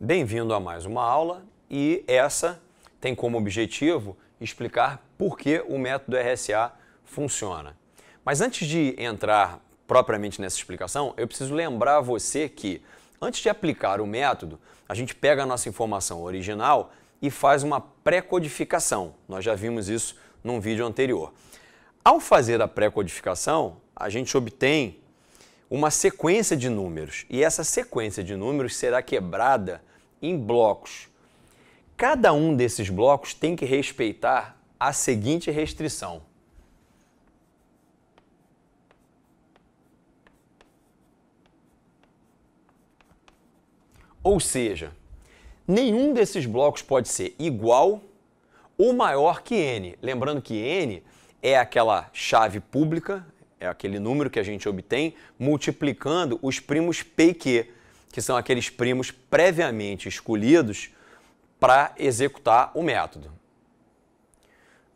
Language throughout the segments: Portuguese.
Bem-vindo a mais uma aula e essa tem como objetivo explicar por que o método RSA funciona. Mas antes de entrar propriamente nessa explicação, eu preciso lembrar você que antes de aplicar o método, a gente pega a nossa informação original e faz uma pré-codificação. Nós já vimos isso num vídeo anterior. Ao fazer a pré-codificação, a gente obtém uma sequência de números e essa sequência de números será quebrada em blocos. Cada um desses blocos tem que respeitar a seguinte restrição. Ou seja, nenhum desses blocos pode ser igual ou maior que n. Lembrando que n é aquela chave pública, é aquele número que a gente obtém multiplicando os primos p e q que são aqueles primos previamente escolhidos para executar o método.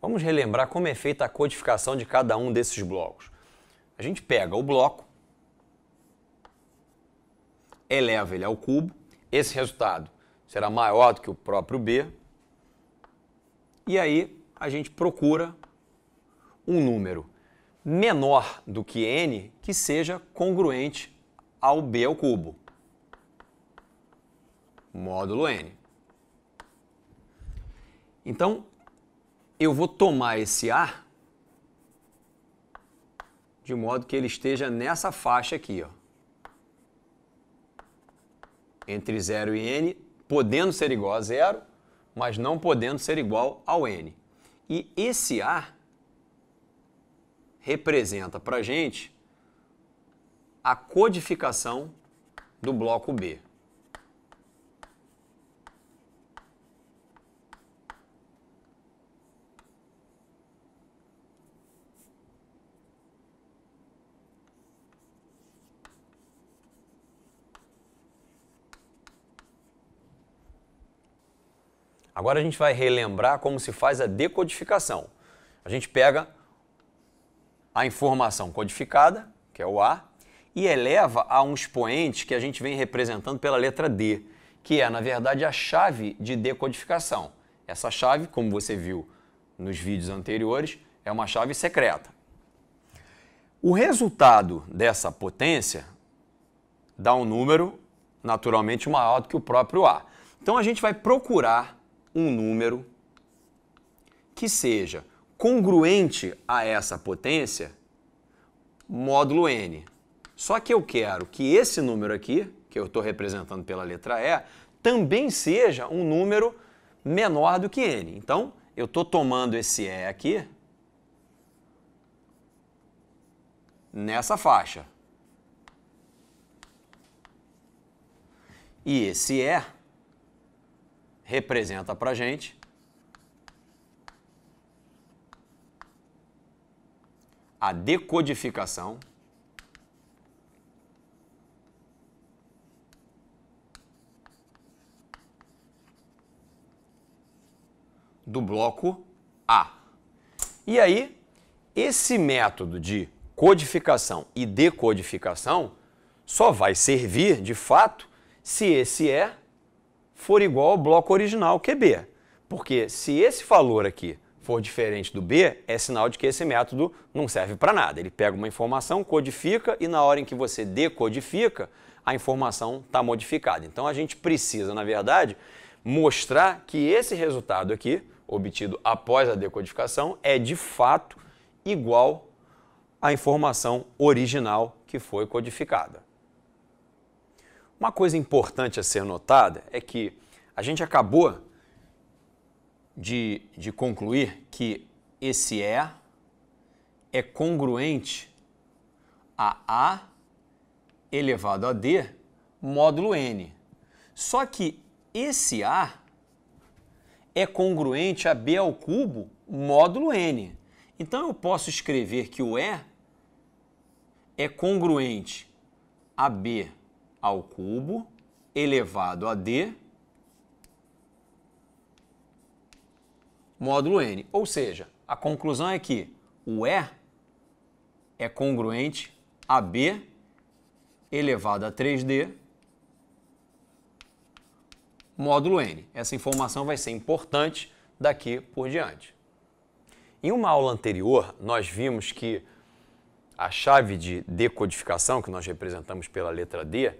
Vamos relembrar como é feita a codificação de cada um desses blocos. A gente pega o bloco, eleva ele ao cubo, esse resultado será maior do que o próprio B, e aí a gente procura um número menor do que n que seja congruente ao b ao cubo módulo n. Então, eu vou tomar esse a de modo que ele esteja nessa faixa aqui, ó. Entre 0 e n, podendo ser igual a zero, mas não podendo ser igual ao n. E esse a representa para a gente a codificação do bloco B. Agora a gente vai relembrar como se faz a decodificação. A gente pega a informação codificada, que é o A, e eleva a um expoente que a gente vem representando pela letra D, que é, na verdade, a chave de decodificação. Essa chave, como você viu nos vídeos anteriores, é uma chave secreta. O resultado dessa potência dá um número naturalmente maior do que o próprio A. Então a gente vai procurar um número que seja congruente a essa potência, módulo n. Só que eu quero que esse número aqui, que eu estou representando pela letra E, também seja um número menor do que n. Então, eu estou tomando esse E aqui nessa faixa. E esse E representa para a gente a decodificação do bloco A. E aí, esse método de codificação e decodificação só vai servir, de fato, se esse é for igual ao bloco original, que é B. Porque se esse valor aqui for diferente do B, é sinal de que esse método não serve para nada. Ele pega uma informação, codifica e na hora em que você decodifica, a informação está modificada. Então a gente precisa, na verdade, mostrar que esse resultado aqui, obtido após a decodificação, é de fato igual à informação original que foi codificada. Uma coisa importante a ser notada é que a gente acabou de, de concluir que esse é é congruente a A elevado a D módulo N. Só que esse A é congruente a B ao cubo módulo N. Então eu posso escrever que o E é congruente a B ao cubo elevado a D módulo N. Ou seja, a conclusão é que o E é congruente a B elevado a 3D módulo N. Essa informação vai ser importante daqui por diante. Em uma aula anterior, nós vimos que a chave de decodificação, que nós representamos pela letra D,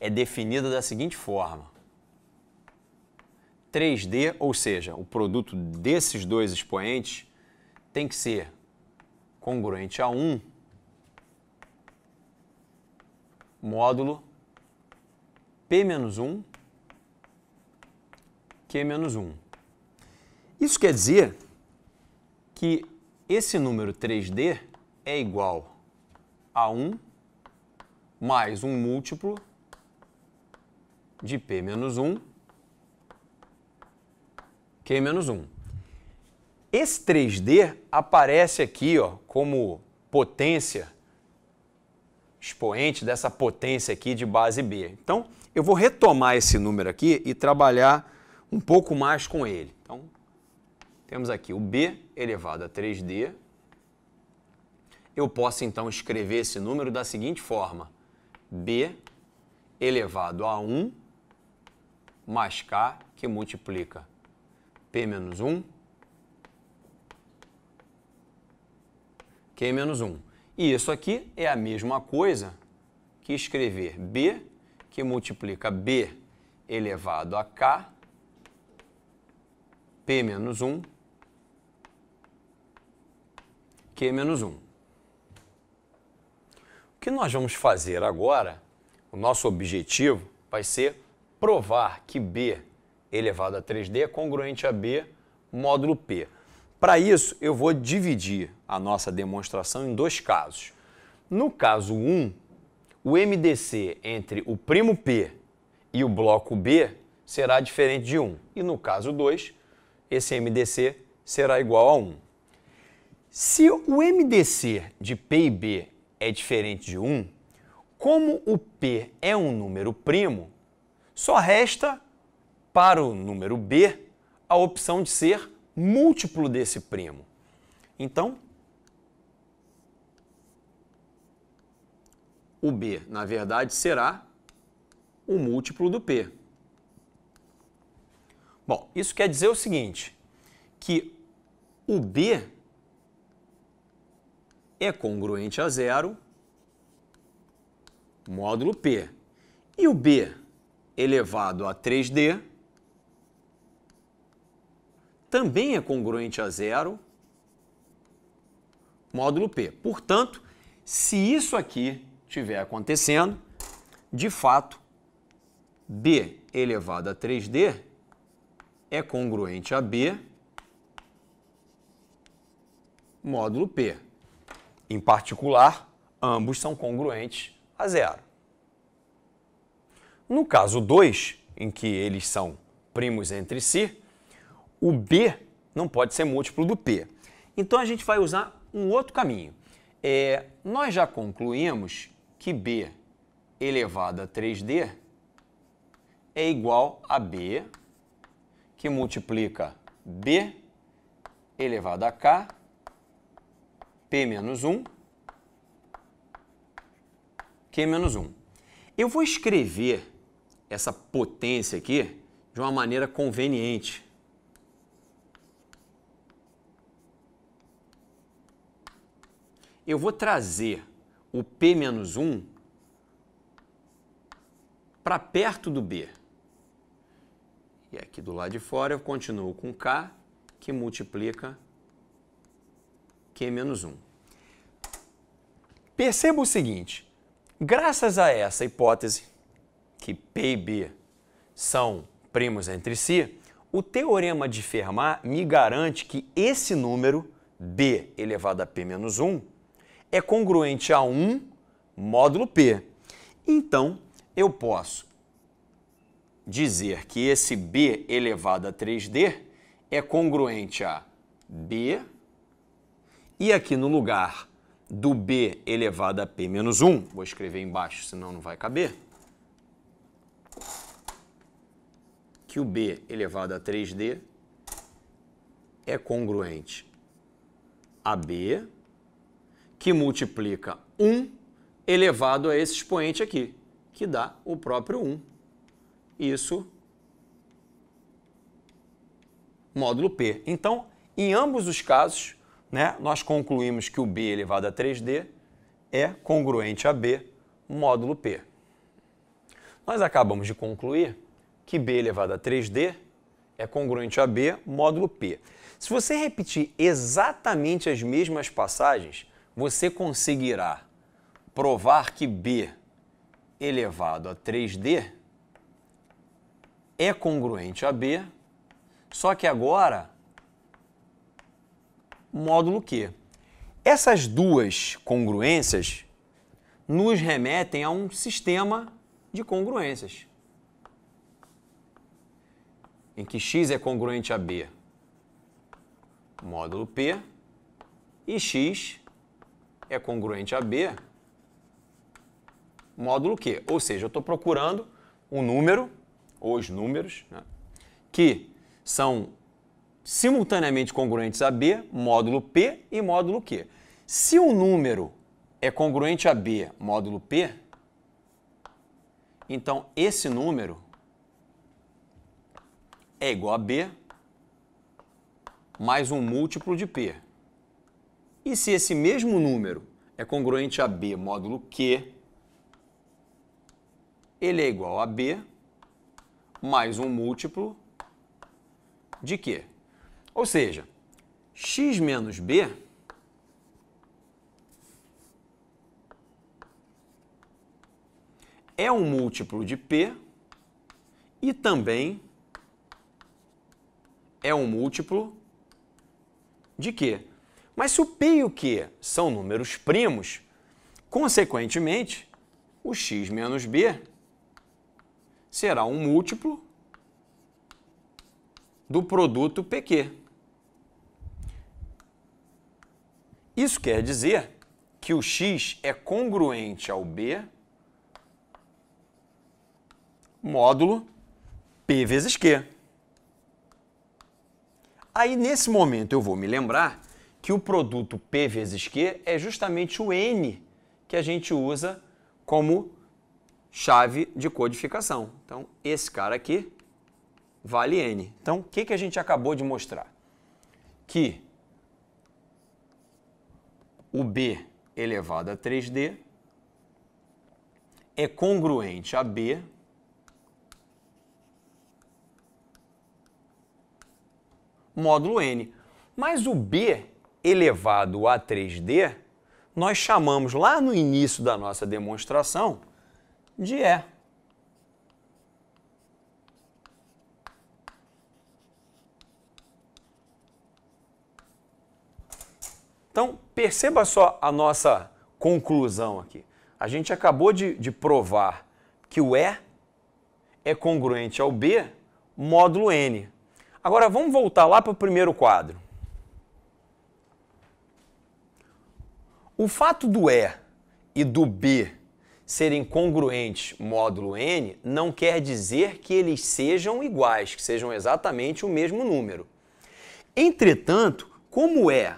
é definida da seguinte forma: 3D, ou seja, o produto desses dois expoentes tem que ser congruente a 1 módulo P-1 menos Q-1. menos Isso quer dizer que esse número 3D é igual a 1 mais um múltiplo de P menos 1, Q menos 1. Esse 3D aparece aqui ó, como potência, expoente dessa potência aqui de base B. Então, eu vou retomar esse número aqui e trabalhar um pouco mais com ele. Então, temos aqui o B elevado a 3D. Eu posso, então, escrever esse número da seguinte forma. B elevado a 1 mais K, que multiplica P menos 1, Q menos 1. E isso aqui é a mesma coisa que escrever B, que multiplica B elevado a K, P menos 1, Q menos 1. O que nós vamos fazer agora, o nosso objetivo vai ser provar que B elevado a 3D é congruente a B módulo P. Para isso, eu vou dividir a nossa demonstração em dois casos. No caso 1, o MDC entre o primo P e o bloco B será diferente de 1. E no caso 2, esse MDC será igual a 1. Se o MDC de P e B é diferente de 1, como o P é um número primo, só resta para o número B a opção de ser múltiplo desse primo. Então, o B, na verdade, será o múltiplo do P. Bom, isso quer dizer o seguinte, que o B é congruente a zero módulo P. E o B elevado a 3D também é congruente a zero, módulo P. Portanto, se isso aqui estiver acontecendo, de fato, B elevado a 3D é congruente a B módulo P. Em particular, ambos são congruentes a zero. No caso 2, em que eles são primos entre si, o B não pode ser múltiplo do P. Então a gente vai usar um outro caminho. É, nós já concluímos que B elevado a 3D é igual a B, que multiplica B elevado a K, P menos 1, Q menos 1. Eu vou escrever essa potência aqui de uma maneira conveniente. Eu vou trazer o P-1 para perto do B. E aqui do lado de fora eu continuo com K, que multiplica Q menos 1. Perceba o seguinte, graças a essa hipótese que P e B são primos entre si, o teorema de Fermat me garante que esse número, b elevado a p menos 1, é congruente a 1 módulo p. Então, eu posso dizer que esse b elevado a 3d é congruente a b, e aqui no lugar do b elevado a p menos 1, vou escrever embaixo, senão não vai caber, que o B elevado a 3D é congruente a B, que multiplica 1 elevado a esse expoente aqui, que dá o próprio 1. Isso módulo P. Então, em ambos os casos, né, nós concluímos que o B elevado a 3D é congruente a B módulo P. Nós acabamos de concluir que B elevado a 3D é congruente a B, módulo P. Se você repetir exatamente as mesmas passagens, você conseguirá provar que B elevado a 3D é congruente a B, só que agora módulo Q. Essas duas congruências nos remetem a um sistema de congruências em que x é congruente a b, módulo p, e x é congruente a b, módulo q. Ou seja, eu estou procurando um número, ou os números, né, que são simultaneamente congruentes a b, módulo p e módulo q. Se um número é congruente a b, módulo p, então esse número é igual a B mais um múltiplo de P. E se esse mesmo número é congruente a B módulo Q, ele é igual a B mais um múltiplo de Q. Ou seja, x menos B é um múltiplo de P e também é um múltiplo de Q. Mas se o P e o Q são números primos, consequentemente, o x menos b será um múltiplo do produto PQ. Isso quer dizer que o x é congruente ao b módulo p vezes q. Aí nesse momento eu vou me lembrar que o produto P vezes Q é justamente o N que a gente usa como chave de codificação. Então esse cara aqui vale N. Então o que, que a gente acabou de mostrar? Que o B elevado a 3D é congruente a B módulo n. Mas o b elevado a 3d, nós chamamos lá no início da nossa demonstração de E. Então, perceba só a nossa conclusão aqui. A gente acabou de, de provar que o E é congruente ao B módulo N. Agora vamos voltar lá para o primeiro quadro. O fato do E e do B serem congruentes módulo N não quer dizer que eles sejam iguais, que sejam exatamente o mesmo número. Entretanto, como o E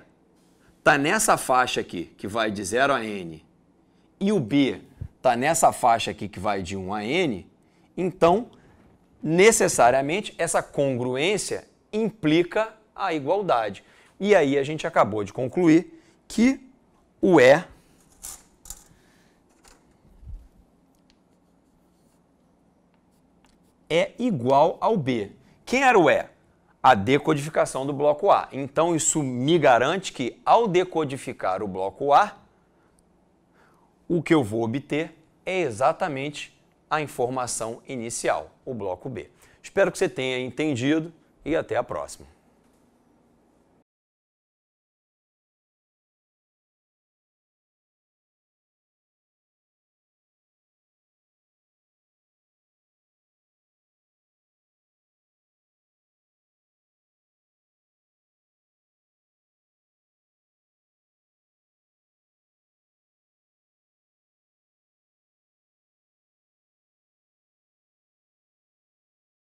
está nessa faixa aqui, que vai de 0 a N, e o B está nessa faixa aqui, que vai de 1 a N, então necessariamente essa congruência implica a igualdade. E aí a gente acabou de concluir que o E é igual ao B. Quem era o E? A decodificação do bloco A. Então isso me garante que ao decodificar o bloco A, o que eu vou obter é exatamente a informação inicial o bloco B. Espero que você tenha entendido e até a próxima.